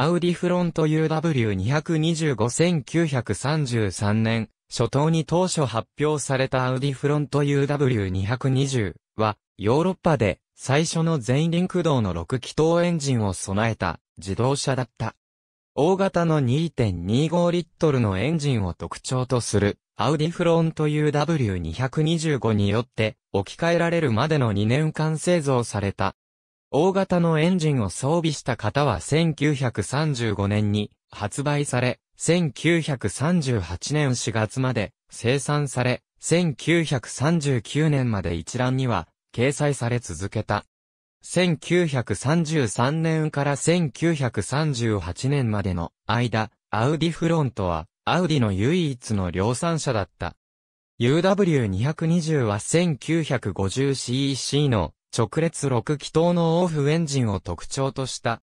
アウディフロント UW225-1933 年、初頭に当初発表されたアウディフロント UW220 は、ヨーロッパで最初の全輪駆動の6気筒エンジンを備えた自動車だった。大型の2.25リットルのエンジンを特徴とする、アウディフロント UW225 によって置き換えられるまでの2年間製造された大型のエンジンを装備した型は1935年に発売され、1938年4月まで生産され、1939年まで一覧には掲載され続けた。1933年から1938年までの間、アウディフロントは、アウディの唯一の量産車だった。UW220 は 1950cc の直列6気筒のオフエンジンを特徴とした。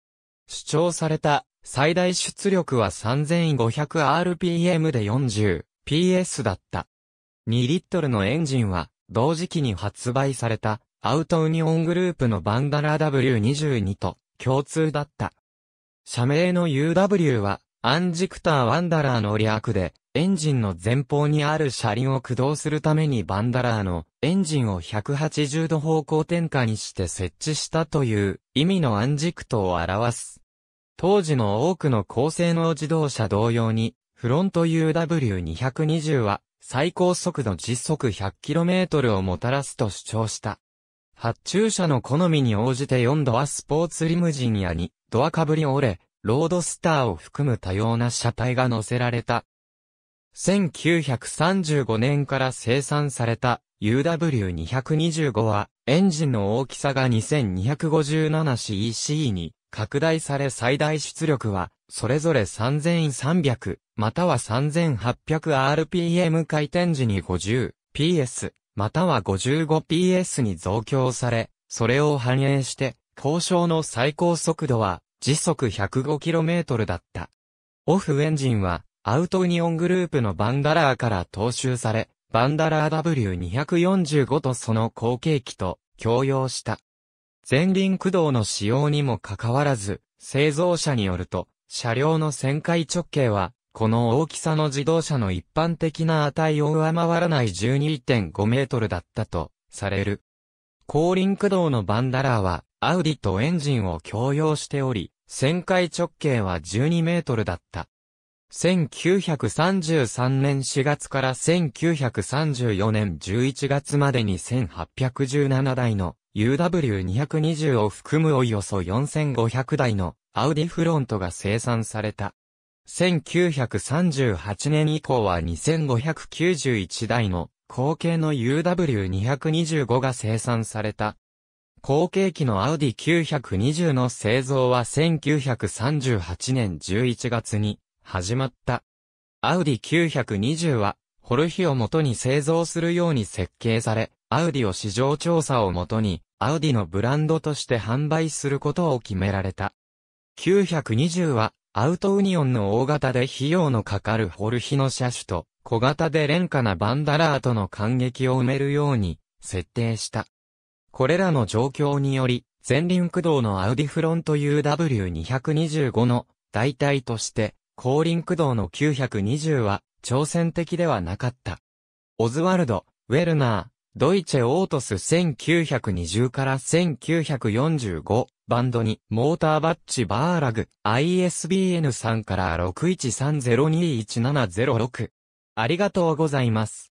主張された最大出力は 3500rpm で 40ps だった。2リットルのエンジンは同時期に発売されたアウトウニオングループのバンダラ W22 と共通だった。社名の UW はアンジクターワンダラーの略でエンジンの前方にある車輪を駆動するためにバンダラーのエンジンを180度方向転換にして設置したという意味の暗軸とを表す。当時の多くの高性能自動車同様に、フロント UW220 は最高速度時速 100km をもたらすと主張した。発注者の好みに応じて4ドアスポーツリムジンや2ドアかぶり折れ、ロードスターを含む多様な車体が乗せられた。1935年から生産された UW225 は、エンジンの大きさが 2257cc に拡大され最大出力は、それぞれ3300、または 3800rpm 回転時に 50ps、または 55ps に増強され、それを反映して、交渉の最高速度は、時速 105km だった。オフエンジンは、アウトニオングループのバンダラーから踏襲され、バンダラー W245 とその後継機と共用した。前輪駆動の使用にもかかわらず、製造者によると、車両の旋回直径は、この大きさの自動車の一般的な値を上回らない12.5メートルだったと、される。後輪駆動のバンダラーは、アウディとエンジンを共用しており、旋回直径は12メートルだった。1933年4月から1934年11月までに1817台の UW220 を含むおよそ4500台のアウディフロントが生産された。1938年以降は2591台の後継の UW225 が生産された。後継機のアウディ920の製造は1938年11月に始まった。アウディ920は、ホルヒを元に製造するように設計され、アウディを市場調査を元に、アウディのブランドとして販売することを決められた。920は、アウトウニオンの大型で費用のかかるホルヒの車種と、小型で廉価なバンダラーとの感激を埋めるように、設定した。これらの状況により、前輪駆動のアウディフロント UW225 の代替として、後輪駆動の920は挑戦的ではなかった。オズワルド、ウェルナー、ドイチェ・オートス1920から1945バンドにモーターバッチバーラグ ISBN3 から613021706ありがとうございます。